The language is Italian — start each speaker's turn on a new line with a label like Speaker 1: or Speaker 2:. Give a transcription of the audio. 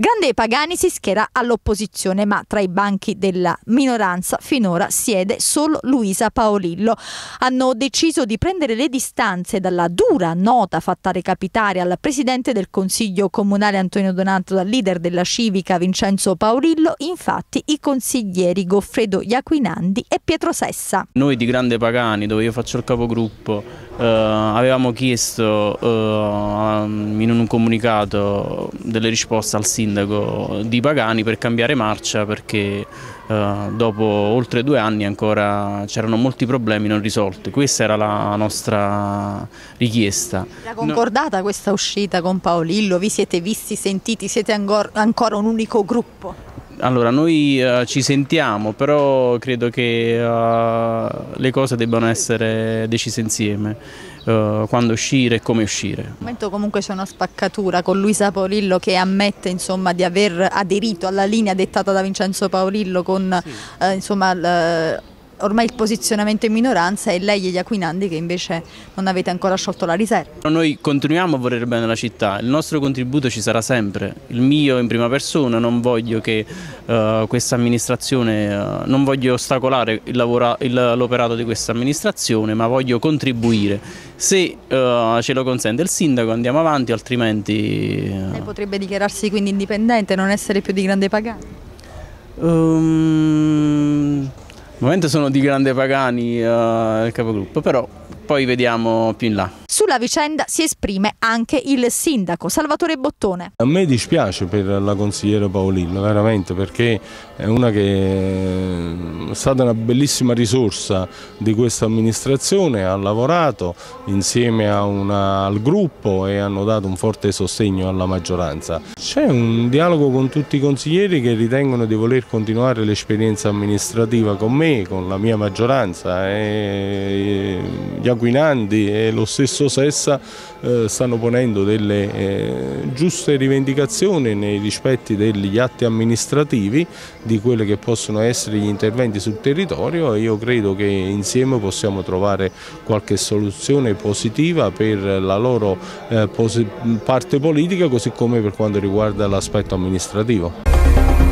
Speaker 1: Grande Pagani si schiera all'opposizione, ma tra i banchi della minoranza finora siede solo Luisa Paolillo. Hanno deciso di prendere le distanze dalla dura nota fatta recapitare al presidente del Consiglio Comunale Antonio Donato dal leader della civica Vincenzo Paolillo, infatti i consiglieri Goffredo Iaquinandi e Pietro Sessa.
Speaker 2: Noi di Grande Pagani, dove io faccio il capogruppo, Uh, avevamo chiesto uh, in un comunicato delle risposte al sindaco sindaco di Pagani per cambiare marcia perché eh, dopo oltre due anni ancora c'erano molti problemi non risolti. Questa era la nostra richiesta. La concordata
Speaker 1: no. questa uscita con Paolillo? Vi siete visti, sentiti? Siete ancora un unico gruppo?
Speaker 2: Allora, noi uh, ci sentiamo, però credo che uh, le cose debbano essere decise insieme, uh, quando uscire e come uscire. Al
Speaker 1: momento comunque c'è una spaccatura con Luisa Paolillo che ammette insomma, di aver aderito alla linea dettata da Vincenzo Paolillo con sì. insomma, ormai il posizionamento in minoranza e lei e gli Aquinandi che invece non avete ancora sciolto la riserva.
Speaker 2: Noi continuiamo a voler bene la città, il nostro contributo ci sarà sempre, il mio in prima persona, non voglio che uh, questa amministrazione, uh, non voglio ostacolare l'operato di questa amministrazione, ma voglio contribuire. Se uh, ce lo consente il sindaco andiamo avanti, altrimenti... Lei
Speaker 1: potrebbe dichiararsi quindi indipendente, non essere più di grande pagato?
Speaker 2: Um... Ehm, al momento sono di grande pagani eh, il capogruppo, però poi vediamo più in là.
Speaker 1: Sulla vicenda si esprime anche il sindaco Salvatore Bottone.
Speaker 3: A me dispiace per la consigliera Paolino, veramente, perché è una che eh, è stata una bellissima risorsa di questa amministrazione, ha lavorato insieme una, al gruppo e hanno dato un forte sostegno alla maggioranza. C'è un dialogo con tutti i consiglieri che ritengono di voler continuare l'esperienza amministrativa con me, con la mia maggioranza, e gli Aquinandi e lo stesso Matteo Sessa eh, stanno ponendo delle eh, giuste rivendicazioni nei rispetti degli atti amministrativi di quelli che possono essere gli interventi sul territorio e io credo che insieme possiamo trovare qualche soluzione positiva per la loro eh, parte politica così come per quanto riguarda l'aspetto amministrativo.